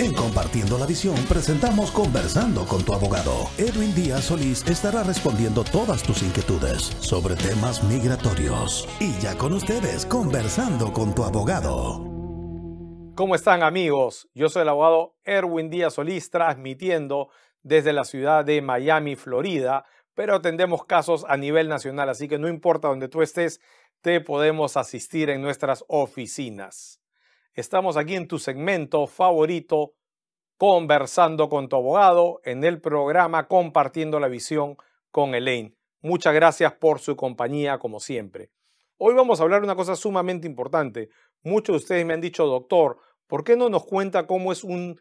En Compartiendo la Visión presentamos Conversando con tu abogado. Edwin Díaz Solís estará respondiendo todas tus inquietudes sobre temas migratorios. Y ya con ustedes, Conversando con tu abogado. ¿Cómo están amigos? Yo soy el abogado Erwin Díaz Solís transmitiendo desde la ciudad de Miami, Florida, pero atendemos casos a nivel nacional, así que no importa donde tú estés, te podemos asistir en nuestras oficinas. Estamos aquí en tu segmento favorito, conversando con tu abogado, en el programa Compartiendo la Visión con Elaine. Muchas gracias por su compañía, como siempre. Hoy vamos a hablar de una cosa sumamente importante. Muchos de ustedes me han dicho, doctor, ¿por qué no nos cuenta cómo es un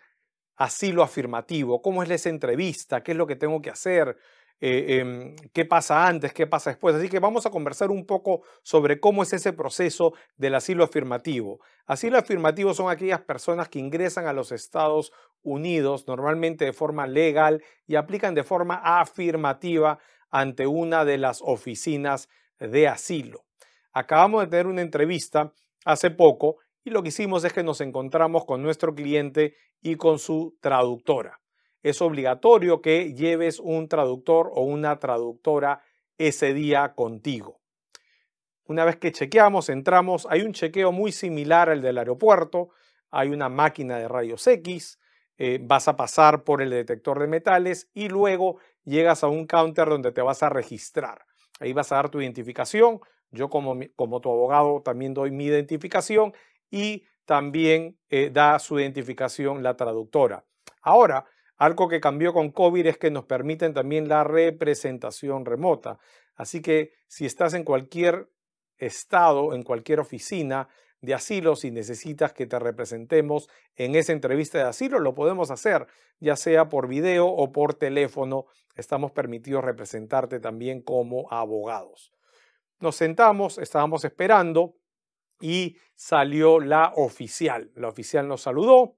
asilo afirmativo? ¿Cómo es esa entrevista? ¿Qué es lo que tengo que hacer? Eh, em, qué pasa antes, qué pasa después. Así que vamos a conversar un poco sobre cómo es ese proceso del asilo afirmativo. Asilo afirmativo son aquellas personas que ingresan a los Estados Unidos normalmente de forma legal y aplican de forma afirmativa ante una de las oficinas de asilo. Acabamos de tener una entrevista hace poco y lo que hicimos es que nos encontramos con nuestro cliente y con su traductora es obligatorio que lleves un traductor o una traductora ese día contigo. Una vez que chequeamos, entramos, hay un chequeo muy similar al del aeropuerto, hay una máquina de rayos X, eh, vas a pasar por el detector de metales y luego llegas a un counter donde te vas a registrar. Ahí vas a dar tu identificación, yo como, tu abogado también doy mi identificación y también eh, da su identificación la traductora. Ahora, algo que cambió con COVID es que nos permiten también la representación remota. Así que si estás en cualquier estado, en cualquier oficina de asilo, si necesitas que te representemos en esa entrevista de asilo, lo podemos hacer, ya sea por video o por teléfono. Estamos permitidos representarte también como abogados. Nos sentamos, estábamos esperando y salió la oficial. La oficial nos saludó,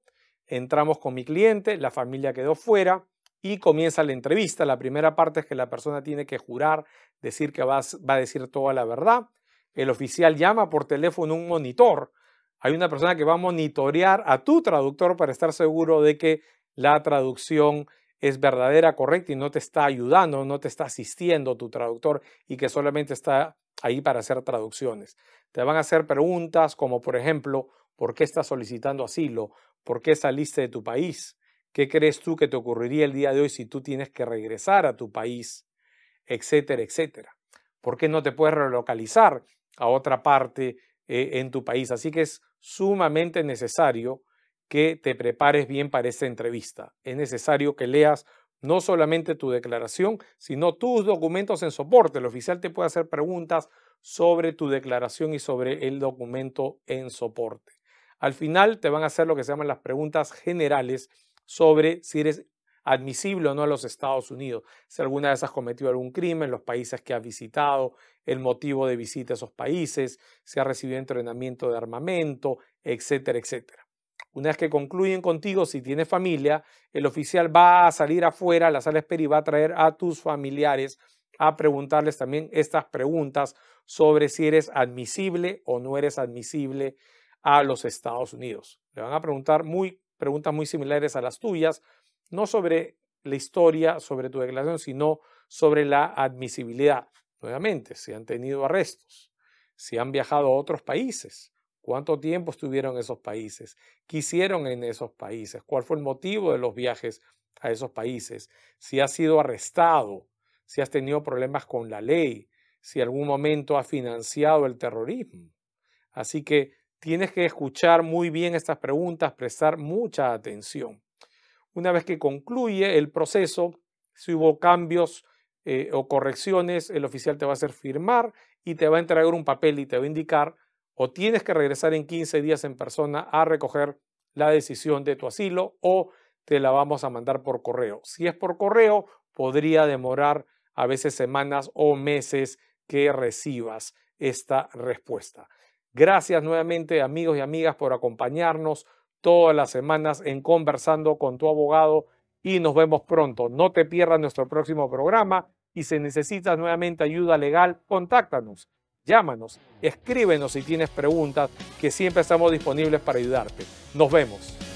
entramos con mi cliente, la familia quedó fuera y comienza la entrevista. La primera parte es que la persona tiene que jurar, decir que va, a decir toda la verdad. El oficial llama por teléfono un monitor. Hay una persona que va a monitorear a tu traductor para estar seguro de que la traducción es verdadera, correcta y no te está ayudando, no te está asistiendo tu traductor y que solamente está ahí para hacer traducciones. Te van a hacer preguntas como, por ejemplo, ¿por qué estás solicitando asilo? ¿Por qué saliste de tu país? ¿Qué crees tú que te ocurriría el día de hoy si tú tienes que regresar a tu país? Etcétera, etcétera. ¿Por qué no te puedes relocalizar a otra parte eh, en tu país? Así que es sumamente necesario que te prepares bien para esta entrevista. Es necesario que leas no solamente tu declaración, sino tus documentos en soporte. El oficial te puede hacer preguntas sobre tu declaración y sobre el documento en soporte. Al final te van a hacer lo que se llaman las preguntas generales sobre si eres admisible o no a los Estados Unidos, si alguna vez has cometido algún crimen, los países que has visitado, el motivo de visita a esos países, si has recibido entrenamiento de armamento, etcétera, etcétera. Una vez que concluyen contigo, si tienes familia, el oficial va a salir afuera a la sala espera y va a traer a tus familiares a preguntarles también estas preguntas sobre si eres admisible o no eres admisible a los Estados Unidos. Le van a preguntar muy, preguntas muy similares a las tuyas, no sobre la historia, sobre tu declaración, sino sobre la admisibilidad. Nuevamente, si han tenido arrestos, si han viajado a otros países, cuánto tiempo estuvieron en esos países, qué hicieron en esos países, cuál fue el motivo de los viajes a esos países, si has sido arrestado, si has tenido problemas con la ley, si algún momento has financiado el terrorismo. Así que Tienes que escuchar muy bien estas preguntas, prestar mucha atención. Una vez que concluye el proceso, si hubo cambios eh, o correcciones, el oficial te va a hacer firmar y te va a entregar un papel y te va a indicar o tienes que regresar en 15 días en persona a recoger la decisión de tu asilo o te la vamos a mandar por correo. Si es por correo, podría demorar a veces semanas o meses que recibas esta respuesta. Gracias nuevamente amigos y amigas por acompañarnos todas las semanas en conversando con tu abogado y nos vemos pronto. No te pierdas nuestro próximo programa y si necesitas nuevamente ayuda legal, contáctanos, llámanos, escríbenos si tienes preguntas que siempre estamos disponibles para ayudarte. Nos vemos.